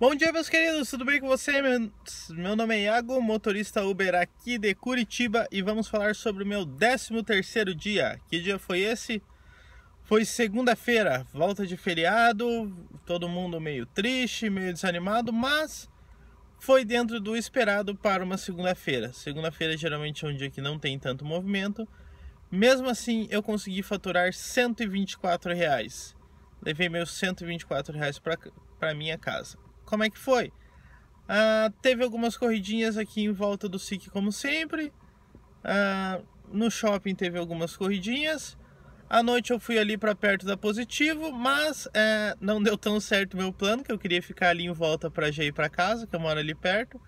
Bom dia, meus queridos, tudo bem com você? Meu nome é Iago, motorista Uber aqui de Curitiba e vamos falar sobre o meu 13º dia. Que dia foi esse? Foi segunda-feira, volta de feriado, todo mundo meio triste, meio desanimado, mas foi dentro do esperado para uma segunda-feira. Segunda-feira geralmente é um dia que não tem tanto movimento. Mesmo assim, eu consegui faturar 124 reais. Levei meus 124 reais para minha casa como é que foi. Uh, teve algumas corridinhas aqui em volta do SIC, como sempre. Uh, no shopping teve algumas corridinhas. À noite eu fui ali para perto da Positivo, mas é, não deu tão certo o meu plano, que eu queria ficar ali em volta para já ir para casa, que eu moro ali perto.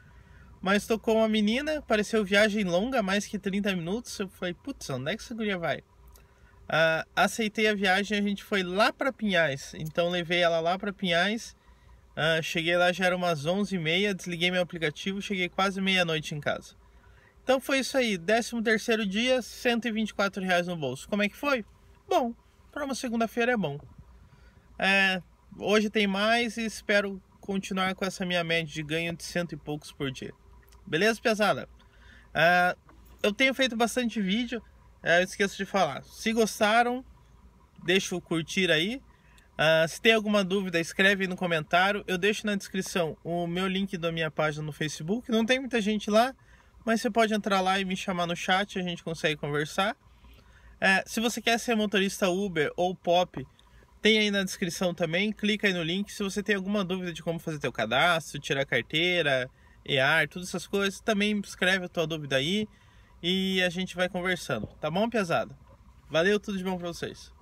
Mas tocou uma menina, pareceu viagem longa, mais que 30 minutos. Eu falei, putz, onde é que essa guria vai? Uh, aceitei a viagem, a gente foi lá para Pinhais. Então levei ela lá para Pinhais Uh, cheguei lá, já era umas 11h30, desliguei meu aplicativo, cheguei quase meia-noite em casa. Então foi isso aí, 13 terceiro dia, 124 reais no bolso. Como é que foi? Bom, para uma segunda-feira é bom. É, hoje tem mais e espero continuar com essa minha média de ganho de cento e poucos por dia. Beleza, pesada? É, eu tenho feito bastante vídeo, é, esqueço de falar. Se gostaram, deixa o curtir aí. Ah, se tem alguma dúvida, escreve aí no comentário. Eu deixo na descrição o meu link da minha página no Facebook. Não tem muita gente lá, mas você pode entrar lá e me chamar no chat, a gente consegue conversar. É, se você quer ser motorista Uber ou Pop, tem aí na descrição também. Clica aí no link. Se você tem alguma dúvida de como fazer teu cadastro, tirar carteira, EAR, todas essas coisas, também escreve a tua dúvida aí e a gente vai conversando. Tá bom, Piazada? Valeu, tudo de bom pra vocês.